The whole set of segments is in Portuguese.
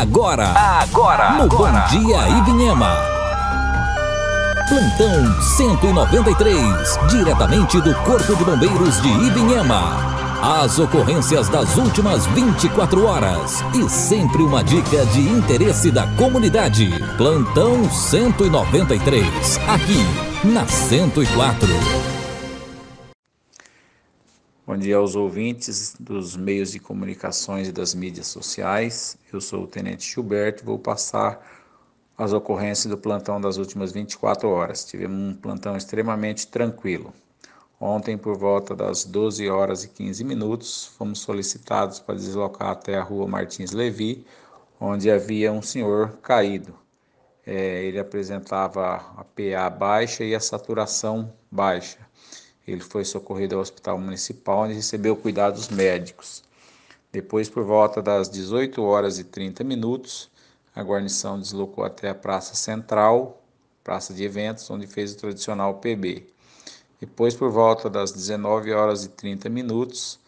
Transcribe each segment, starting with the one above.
Agora, agora, no agora. Bom Dia Ivinhema. Plantão 193, diretamente do Corpo de Bombeiros de Ivinhema. As ocorrências das últimas 24 horas e sempre uma dica de interesse da comunidade. Plantão 193, aqui na 104. Bom dia aos ouvintes dos meios de comunicações e das mídias sociais. Eu sou o Tenente Gilberto e vou passar as ocorrências do plantão das últimas 24 horas. Tivemos um plantão extremamente tranquilo. Ontem, por volta das 12 horas e 15 minutos, fomos solicitados para deslocar até a rua Martins Levi, onde havia um senhor caído. É, ele apresentava a PA baixa e a saturação baixa. Ele foi socorrido ao hospital municipal, onde recebeu cuidados médicos. Depois, por volta das 18 horas e 30 minutos, a guarnição deslocou até a Praça Central, Praça de Eventos, onde fez o tradicional PB. Depois, por volta das 19 horas e 30 minutos,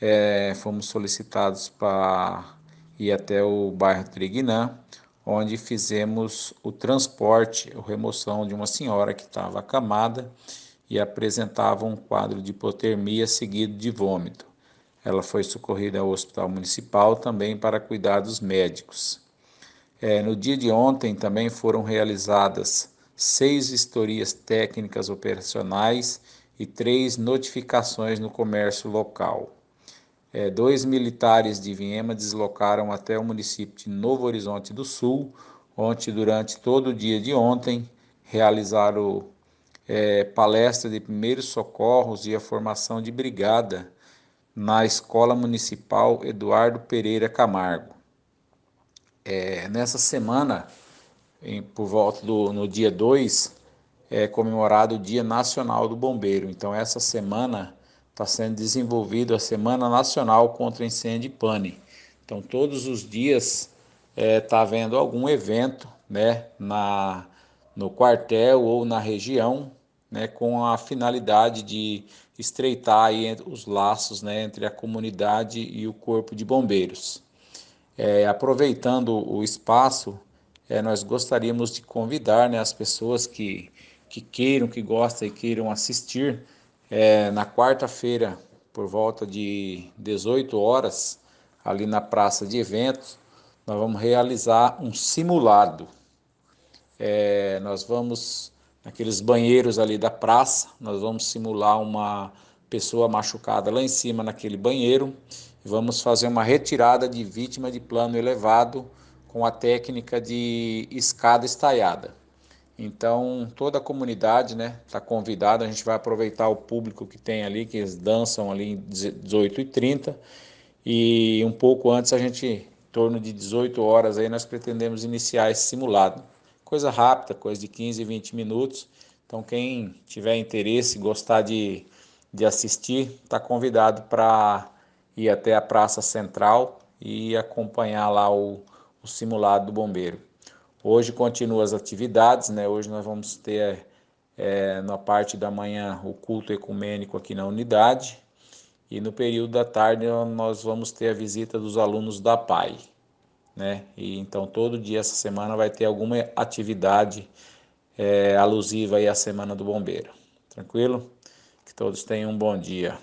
é, fomos solicitados para ir até o bairro Triguinã, onde fizemos o transporte, a remoção de uma senhora que estava acamada e apresentava um quadro de hipotermia seguido de vômito. Ela foi socorrida ao hospital municipal também para cuidados médicos. É, no dia de ontem também foram realizadas seis historias técnicas operacionais e três notificações no comércio local. É, dois militares de Viema deslocaram até o município de Novo Horizonte do Sul, onde durante todo o dia de ontem realizaram é, palestra de primeiros socorros e a formação de brigada na Escola Municipal Eduardo Pereira Camargo. É, nessa semana, em, por volta do no dia 2, é comemorado o Dia Nacional do Bombeiro. Então, essa semana está sendo desenvolvida a Semana Nacional contra Incêndio e Pane. Então, todos os dias está é, tá havendo algum evento né, na, no quartel ou na região né, com a finalidade de estreitar aí os laços né, entre a comunidade e o Corpo de Bombeiros. É, aproveitando o espaço, é, nós gostaríamos de convidar né, as pessoas que, que queiram, que gostam e queiram assistir é, na quarta-feira, por volta de 18 horas, ali na praça de eventos, nós vamos realizar um simulado. É, nós vamos naqueles banheiros ali da praça. Nós vamos simular uma pessoa machucada lá em cima naquele banheiro e vamos fazer uma retirada de vítima de plano elevado com a técnica de escada estaiada. Então, toda a comunidade está né, tá convidada, a gente vai aproveitar o público que tem ali, que eles dançam ali em 18h30, e um pouco antes, a gente, em torno de 18 horas, aí, nós pretendemos iniciar esse simulado coisa rápida, coisa de 15, 20 minutos. Então, quem tiver interesse, gostar de, de assistir, está convidado para ir até a Praça Central e acompanhar lá o, o simulado do bombeiro. Hoje continuam as atividades, né? Hoje nós vamos ter é, na parte da manhã o culto ecumênico aqui na unidade e no período da tarde nós vamos ter a visita dos alunos da PAI né? E, então todo dia essa semana vai ter alguma atividade é, alusiva aí à Semana do Bombeiro. Tranquilo? Que todos tenham um bom dia.